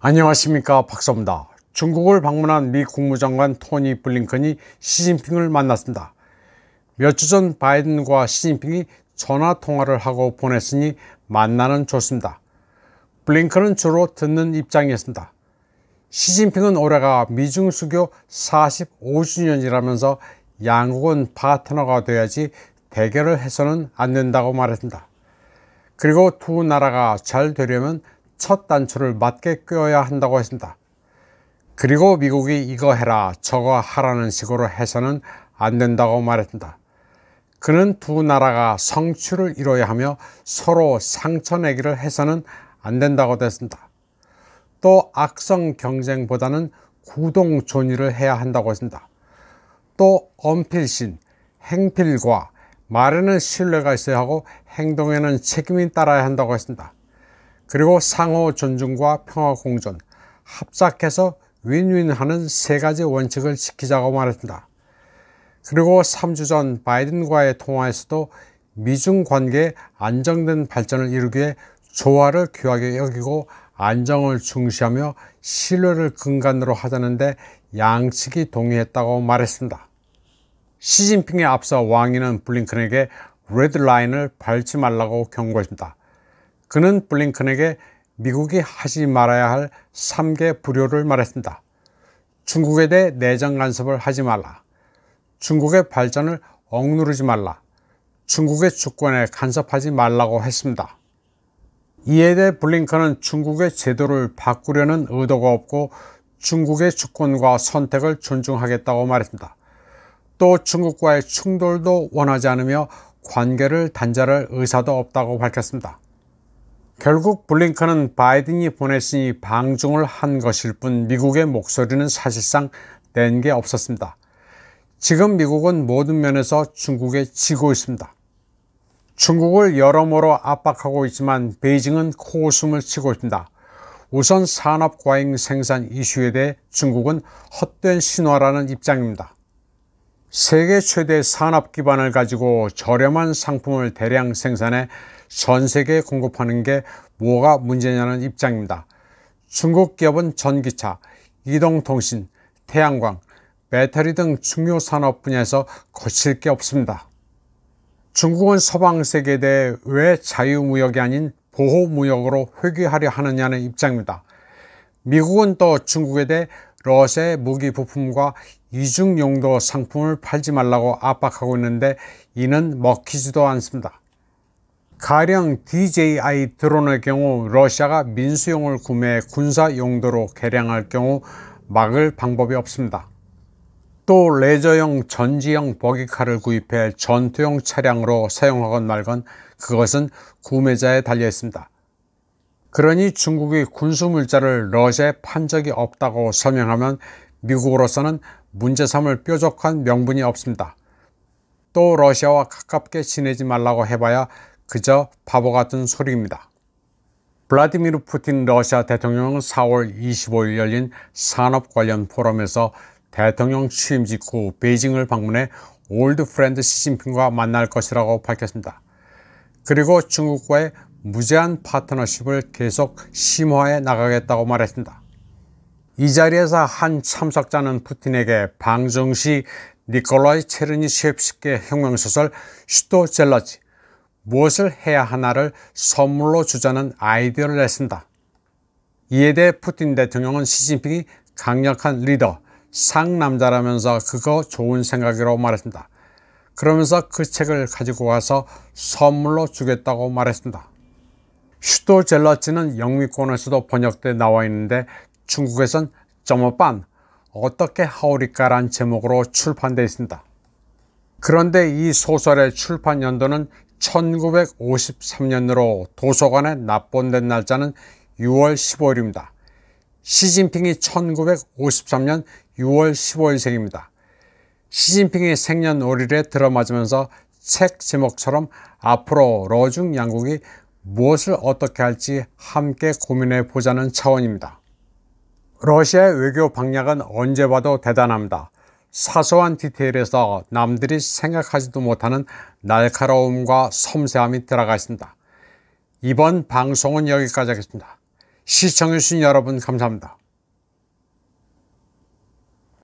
안녕하십니까 박서입니다. 중국을 방문한 미 국무장관 토니 블링컨이 시진핑을 만났습니다. 몇 주 전 바이든과 시진핑이 전화 통화를 하고 보냈으니 만나는 좋습니다. 블링컨은 주로 듣는 입장이었습니다. 시진핑은 올해가 미중 수교 45주년이라면서 양국은 파트너가 돼야지 대결을 해서는 안 된다고 말했습니다. 그리고 두 나라가 잘 되려면 첫 단추를 맞게 껴야 한다고 했습니다. 그리고 미국이 이거 해라 저거 하라는 식으로 해서는 안 된다고 말했습니다. 그는 두 나라가 성취를 이뤄야 하며 서로 상처내기를 해서는 안 된다고 됐습니다. 또 악성 경쟁보다는 구동 존의를 해야 한다고 했습니다. 또 엄필신, 행필과 말에는 신뢰가 있어야 하고 행동에는 책임이 따라야 한다고 했습니다. 그리고 상호 존중과 평화 공존, 합작해서 윈윈하는 세 가지 원칙을 지키자고 말했다. 그리고 3주 전 바이든과의 통화에서도 미중 관계 안정된 발전을 이루기 위해 조화를 귀하게 여기고 안정을 중시하며 신뢰를 근간으로 하자는데 양측이 동의했다고 말했습니다. 시진핑에 앞서 왕이는 블링컨에게 레드라인을 밟지 말라고 경고했습니다. 그는 블링컨에게 미국이 하지 말아야 할 3개 불효를 말했습니다. 중국에 대해 내정 간섭을 하지 말라. 중국의 발전을 억누르지 말라. 중국의 주권에 간섭하지 말라고 했습니다. 이에 대해 블링컨은 중국의 제도를 바꾸려는 의도가 없고 중국의 주권과 선택을 존중하겠다고 말했습니다. 또 중국과의 충돌도 원하지 않으며 관계를 단절할 의사도 없다고 밝혔습니다. 결국 블링컨은 바이든이 보냈으니 방중을 한 것일 뿐 미국의 목소리는 사실상 낸 게 없었습니다. 지금 미국은 모든 면에서 중국에 지고 있습니다. 중국을 여러모로 압박하고 있지만 베이징은 코웃음을 치고 있습니다. 우선 산업과잉 생산 이슈에 대해 중국은 헛된 신화라는 입장입니다. 세계 최대 산업 기반을 가지고 저렴한 상품을 대량 생산해 전 세계에 공급하는 게 뭐가 문제냐는 입장입니다. 중국 기업은 전기차, 이동통신, 태양광, 배터리 등 중요 산업 분야에서 거칠 게 없습니다. 중국은 서방 세계에 대해 왜 자유무역이 아닌 보호무역으로 회귀하려 하느냐는 입장입니다. 미국은 또 중국에 대해 러시아의 무기 부품과 이중 용도 상품을 팔지 말라고 압박하고 있는데 이는 먹히지도 않습니다. 가령 DJI 드론의 경우 러시아가 민수용을 구매해 군사 용도로 개량할 경우 막을 방법이 없습니다. 또 레저용 전지형 버기카를 구입해 전투용 차량으로 사용하건 말건 그것은 구매자에 달려 있습니다. 그러니 중국이 군수물자를 러시아에 판 적이 없다고 설명하면 미국으로서는 문제 삼을 뾰족한 명분이 없습니다. 또 러시아와 가깝게 지내지 말라고 해봐야 그저 바보 같은 소리입니다. 블라디미르 푸틴 러시아 대통령은 4월 25일 열린 산업 관련 포럼에서 대통령 취임 직후 베이징을 방문해 올드 프렌드 시진핑과 만날 것이라고 밝혔습니다. 그리고 중국과의 무제한 파트너십을 계속 심화해 나가겠다고 말했습니다. 이 자리에서 한 참석자는 푸틴에게 방정시 니콜라이 체르니셰프스키의 혁명소설 슈토젤라지 무엇을 해야 하나를 선물로 주자는 아이디어를 냈습니다. 이에 대해 푸틴 대통령은 시진핑이 강력한 리더, 상남자라면서 그거 좋은 생각이라고 말했습니다. 그러면서 그 책을 가지고 와서 선물로 주겠다고 말했습니다. 슈도 젤러치는 영미권에서도 번역돼 나와 있는데 중국에선 점어반 어떻게 하오리까란 제목으로 출판되어 있습니다. 그런데 이 소설의 출판 연도는 1953년으로 도서관에 납본된 날짜는 6월 15일입니다. 시진핑이 1953년 6월 15일 생입니다. 시진핑이 생년월일에 들어맞으면서 책 제목처럼 앞으로 러중 양국이 무엇을 어떻게 할지 함께 고민해 보자는 차원입니다. 러시아의 외교 방향은 언제 봐도 대단합니다. 사소한 디테일에서 남들이 생각하지도 못하는 날카로움과 섬세함이 들어가 있습니다. 이번 방송은 여기까지 하겠습니다. 시청해주신 여러분 감사합니다.